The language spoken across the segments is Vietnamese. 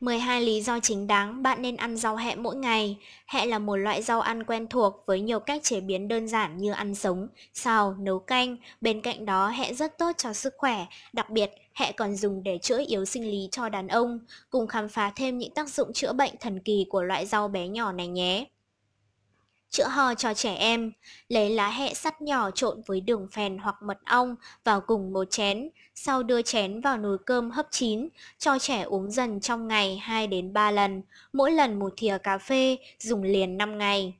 12 lý do chính đáng bạn nên ăn rau hẹ mỗi ngày. Hẹ là một loại rau ăn quen thuộc với nhiều cách chế biến đơn giản như ăn sống, xào, nấu canh. Bên cạnh đó, hẹ rất tốt cho sức khỏe, đặc biệt hẹ còn dùng để chữa yếu sinh lý cho đàn ông. Cùng khám phá thêm những tác dụng chữa bệnh thần kỳ của loại rau bé nhỏ này nhé chữa ho cho trẻ em. Lấy lá hẹ sắt nhỏ trộn với đường phèn hoặc mật ong vào cùng một chén, sau đưa chén vào nồi cơm hấp chín, cho trẻ uống dần trong ngày 2 đến 3 lần, mỗi lần một thìa cà phê, dùng liền 5 ngày.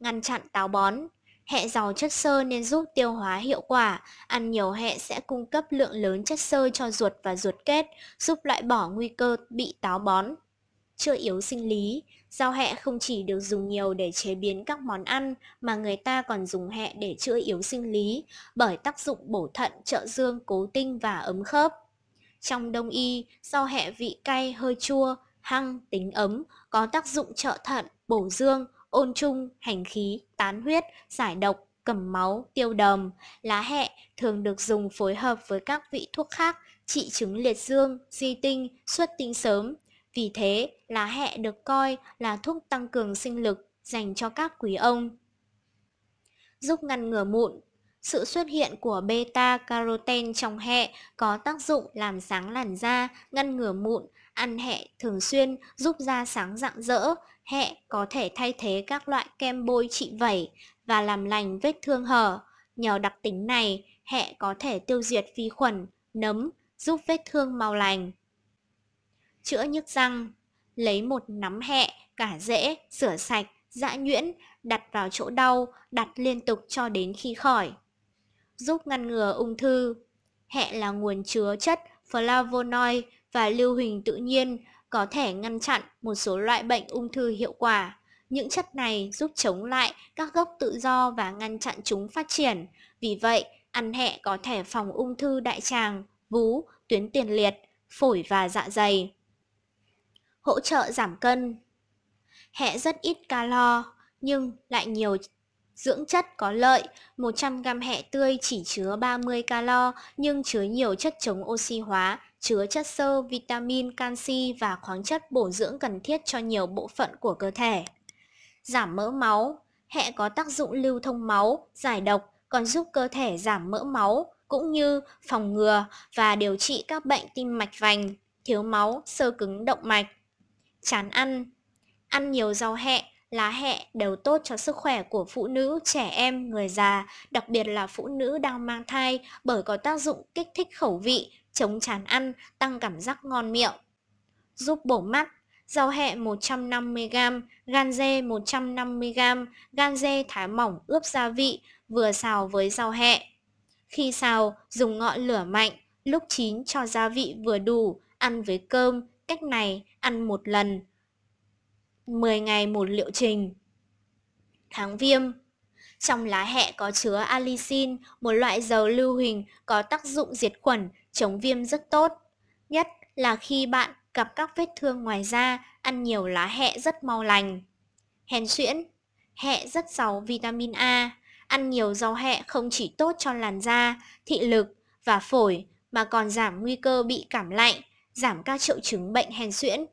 Ngăn chặn táo bón, Hẹ giàu chất xơ nên giúp tiêu hóa hiệu quả, ăn nhiều hẹ sẽ cung cấp lượng lớn chất xơ cho ruột và ruột kết, giúp loại bỏ nguy cơ bị táo bón chưa yếu sinh lý. Rau hẹ không chỉ được dùng nhiều để chế biến các món ăn mà người ta còn dùng hẹ để chữa yếu sinh lý bởi tác dụng bổ thận, trợ dương, cố tinh và ấm khớp. Trong đông y, rau hẹ vị cay, hơi chua, hăng, tính ấm, có tác dụng trợ thận, bổ dương, ôn trung, hành khí, tán huyết, giải độc, cầm máu, tiêu đờm. Lá hẹ thường được dùng phối hợp với các vị thuốc khác trị chứng liệt dương, di tinh, xuất tinh sớm, vì thế, lá hẹ được coi là thuốc tăng cường sinh lực dành cho các quý ông. Giúp ngăn ngừa mụn sự xuất hiện của beta carotene trong hẹ có tác dụng làm sáng làn da, ngăn ngừa mụn, ăn hẹ thường xuyên giúp da sáng rạng rỡ, hẹ có thể thay thế các loại kem bôi trị vẩy và làm lành vết thương hở. Nhờ đặc tính này, hẹ có thể tiêu diệt vi khuẩn, nấm, giúp vết thương mau lành chữa nhức răng. Lấy một nắm hẹ, cả rễ, rửa sạch, dã nhuyễn, đặt vào chỗ đau, đặt liên tục cho đến khi khỏi. Giúp ngăn ngừa ung thư. Hẹ là nguồn chứa chất flavonoid và lưu huỳnh tự nhiên, có thể ngăn chặn một số loại bệnh ung thư hiệu quả. Những chất này giúp chống lại các gốc tự do và ngăn chặn chúng phát triển. Vì vậy, ăn hẹ có thể phòng ung thư đại tràng, vú, tuyến tiền liệt, phổi và dạ dày hỗ trợ giảm cân. Hẹ rất ít calo nhưng lại nhiều dưỡng chất có lợi. 100g hẹ tươi chỉ chứa 30 calo nhưng chứa nhiều chất chống oxy hóa, chứa chất xơ, vitamin, canxi và khoáng chất bổ dưỡng cần thiết cho nhiều bộ phận của cơ thể. Giảm mỡ máu, hẹ có tác dụng lưu thông máu, giải độc, còn giúp cơ thể giảm mỡ máu cũng như phòng ngừa và điều trị các bệnh tim mạch vành, thiếu máu, sơ cứng động mạch. Chán ăn Ăn nhiều rau hẹ, lá hẹ đều tốt cho sức khỏe của phụ nữ, trẻ em, người già, đặc biệt là phụ nữ đang mang thai bởi có tác dụng kích thích khẩu vị, chống chán ăn, tăng cảm giác ngon miệng. Giúp bổ mắt Rau hẹ 150g, gan dê 150g, gan dê thái mỏng ướp gia vị, vừa xào với rau hẹ. Khi xào, dùng ngọn lửa mạnh, lúc chín cho gia vị vừa đủ, ăn với cơm, Cách này ăn một lần 10 ngày một liệu trình. Kháng viêm Trong lá hẹ có chứa alicin, một loại dầu lưu huỳnh có tác dụng diệt khuẩn, chống viêm rất tốt. Nhất là khi bạn gặp các vết thương ngoài da, ăn nhiều lá hẹ rất mau lành. Hèn xuyễn Hẹ rất giàu vitamin A. Ăn nhiều rau hẹ không chỉ tốt cho làn da, thị lực và phổi mà còn giảm nguy cơ bị cảm lạnh, giảm các triệu chứng bệnh hen suyễn.